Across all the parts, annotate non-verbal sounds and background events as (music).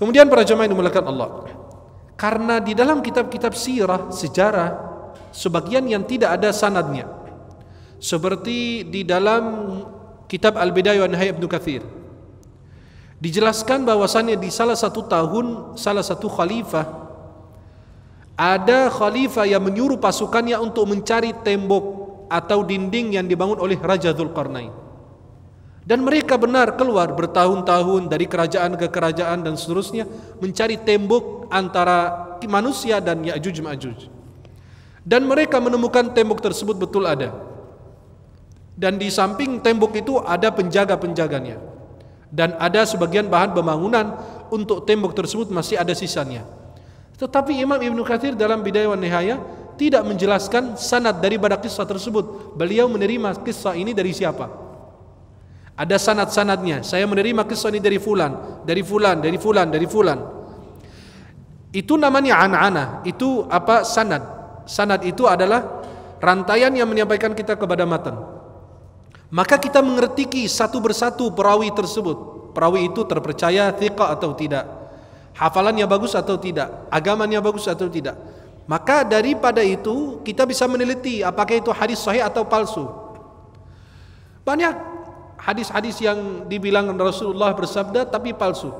Kemudian para jemaah yang dimuliakan Allah. Karena di dalam kitab-kitab sirah, sejarah, sebagian yang tidak ada sanadnya. Seperti di dalam kitab Al-Bidayah dan Nihayah Nukathir, Dijelaskan bahwasannya di salah satu tahun salah satu khalifah ada khalifah yang menyuruh pasukannya untuk mencari tembok atau dinding yang dibangun oleh Raja Zulkarnain. Dan mereka benar keluar bertahun-tahun dari kerajaan ke kerajaan dan seterusnya mencari tembok antara manusia dan Ya'juj Ma'juj. Dan mereka menemukan tembok tersebut betul ada. Dan di samping tembok itu ada penjaga-penjaganya. Dan ada sebagian bahan pembangunan untuk tembok tersebut masih ada sisanya. Tetapi Imam Ibnu Katsir dalam Bidayah wa nihaya tidak menjelaskan sanad daripada kisah tersebut. Beliau menerima kisah ini dari siapa? Ada sanat-sanatnya. Saya menerima kisah dari fulan, dari fulan, dari fulan, dari fulan. Itu namanya an'ana. Itu apa? Sanad. Sanad itu adalah rantaian yang menyampaikan kita kepada matan. Maka kita mengertiki satu persatu perawi tersebut. Perawi itu terpercaya tika atau tidak. Hafalannya bagus atau tidak. Agamanya bagus atau tidak. Maka daripada itu kita bisa meneliti apakah itu hadis sahih atau palsu. Banyak hadis-hadis yang dibilang Rasulullah bersabda tapi palsu.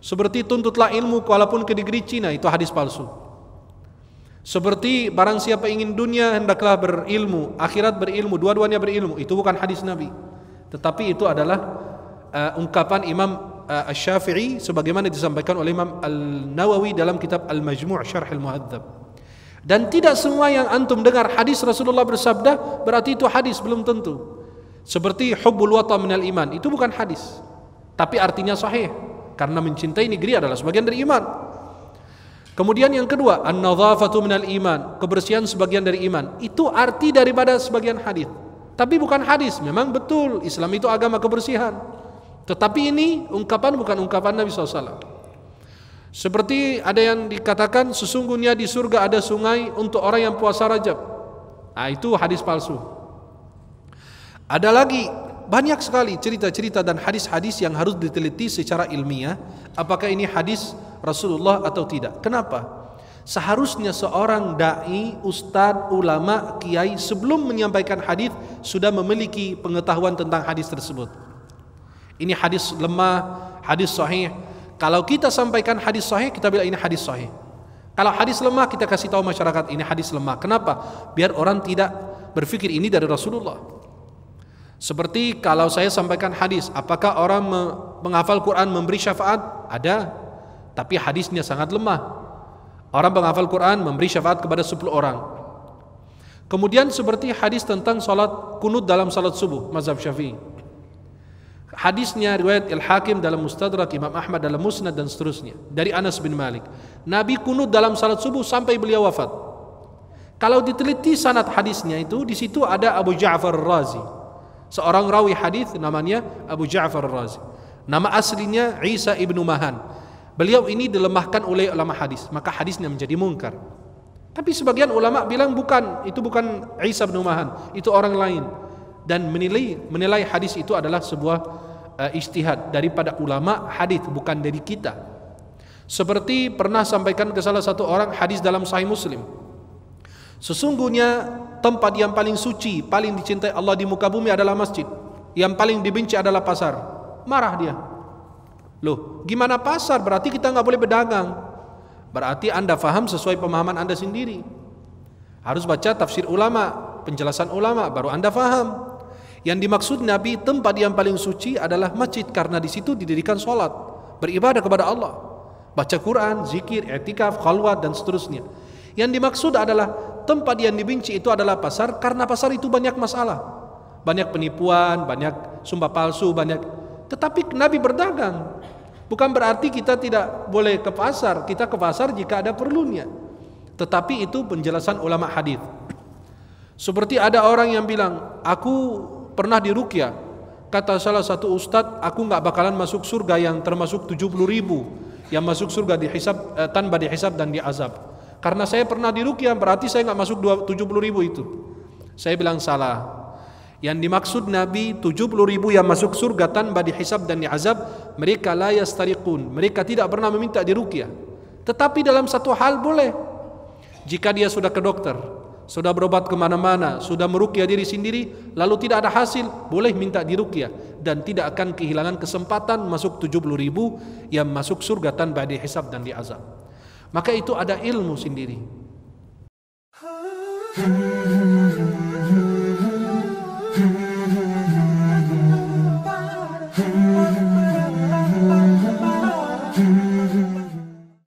Seperti tuntutlah ilmu walaupun ke negeri Cina itu hadis palsu. Seperti barang siapa ingin dunia hendaklah berilmu, akhirat berilmu, dua-duanya berilmu. Itu bukan hadis Nabi. Tetapi itu adalah uh, ungkapan Imam uh, Asy-Syafi'i sebagaimana disampaikan oleh Imam Al-Nawawi dalam kitab Al-Majmu' Syarh Al-Muhadzab. Dan tidak semua yang antum dengar hadis Rasulullah bersabda berarti itu hadis belum tentu. Seperti hubbul wata minal iman, itu bukan hadis. Tapi artinya sahih karena mencintai negeri adalah sebagian dari iman. Kemudian yang kedua, an-nadhafatu minal iman, kebersihan sebagian dari iman. Itu arti daripada sebagian hadis. Tapi bukan hadis, memang betul Islam itu agama kebersihan. Tetapi ini ungkapan bukan ungkapan Nabi SAW. Seperti ada yang dikatakan sesungguhnya di surga ada sungai untuk orang yang puasa rajab. Nah, itu hadis palsu. Ada lagi banyak sekali cerita-cerita dan hadis-hadis yang harus diteliti secara ilmiah apakah ini hadis Rasulullah atau tidak. Kenapa? Seharusnya seorang dai, ustadz, ulama, kiai sebelum menyampaikan hadis sudah memiliki pengetahuan tentang hadis tersebut. Ini hadis lemah, hadis sahih. Kalau kita sampaikan hadis sahih, kita bilang ini hadis sahih. Kalau hadis lemah, kita kasih tahu masyarakat ini hadis lemah. Kenapa? Biar orang tidak berpikir ini dari Rasulullah. Seperti kalau saya sampaikan hadis, apakah orang menghafal Quran memberi syafaat? Ada, tapi hadisnya sangat lemah. Orang menghafal Quran memberi syafaat kepada 10 orang. Kemudian seperti hadis tentang salat kunut dalam salat subuh mazhab Syafi'i. Hadisnya riwayat Al Hakim dalam Mustadrak Imam Ahmad dalam Musnad dan seterusnya dari Anas bin Malik. Nabi kunut dalam salat subuh sampai beliau wafat. Kalau diteliti sanad hadisnya itu di situ ada Abu Ja'far Razi seorang rawi hadis namanya Abu Ja'far Razi. Nama aslinya Isa ibnu Mahan. Beliau ini dilemahkan oleh ulama hadis, maka hadisnya menjadi mungkar. Tapi sebagian ulama bilang bukan, itu bukan Isa ibnu Mahan, itu orang lain. Dan menilai menilai hadis itu adalah sebuah uh, eh, istihad daripada ulama hadis bukan dari kita. Seperti pernah sampaikan ke salah satu orang hadis dalam Sahih Muslim. Sesungguhnya tempat yang paling suci, paling dicintai Allah di muka bumi adalah masjid. Yang paling dibenci adalah pasar. Marah dia. Loh, gimana pasar? Berarti kita nggak boleh berdagang. Berarti Anda faham sesuai pemahaman Anda sendiri. Harus baca tafsir ulama, penjelasan ulama, baru Anda faham. Yang dimaksud Nabi tempat yang paling suci adalah masjid karena di situ didirikan sholat, beribadah kepada Allah, baca Quran, zikir, etikaf, khalwat dan seterusnya. Yang dimaksud adalah Tempat yang dibenci itu adalah pasar karena pasar itu banyak masalah. Banyak penipuan, banyak sumpah palsu, banyak. Tetapi Nabi berdagang. Bukan berarti kita tidak boleh ke pasar. Kita ke pasar jika ada perlunya. Tetapi itu penjelasan ulama hadis. Seperti ada orang yang bilang, aku pernah di rukia, Kata salah satu ustadz, aku nggak bakalan masuk surga yang termasuk 70 ribu. Yang masuk surga dihisab, eh, tanpa dihisab dan diazab. Karena saya pernah dirukyah berarti saya nggak masuk 70 ribu itu. Saya bilang salah. Yang dimaksud Nabi 70 ribu yang masuk surga tanpa dihisab dan diazab mereka layas tariqun. Mereka tidak pernah meminta dirukyah. Tetapi dalam satu hal boleh. Jika dia sudah ke dokter, sudah berobat kemana-mana, sudah merukyah diri sendiri, lalu tidak ada hasil, boleh minta dirukyah dan tidak akan kehilangan kesempatan masuk 70 ribu yang masuk surga tanpa dihisab dan diazab. Maka itu ada ilmu sendiri. (laughs)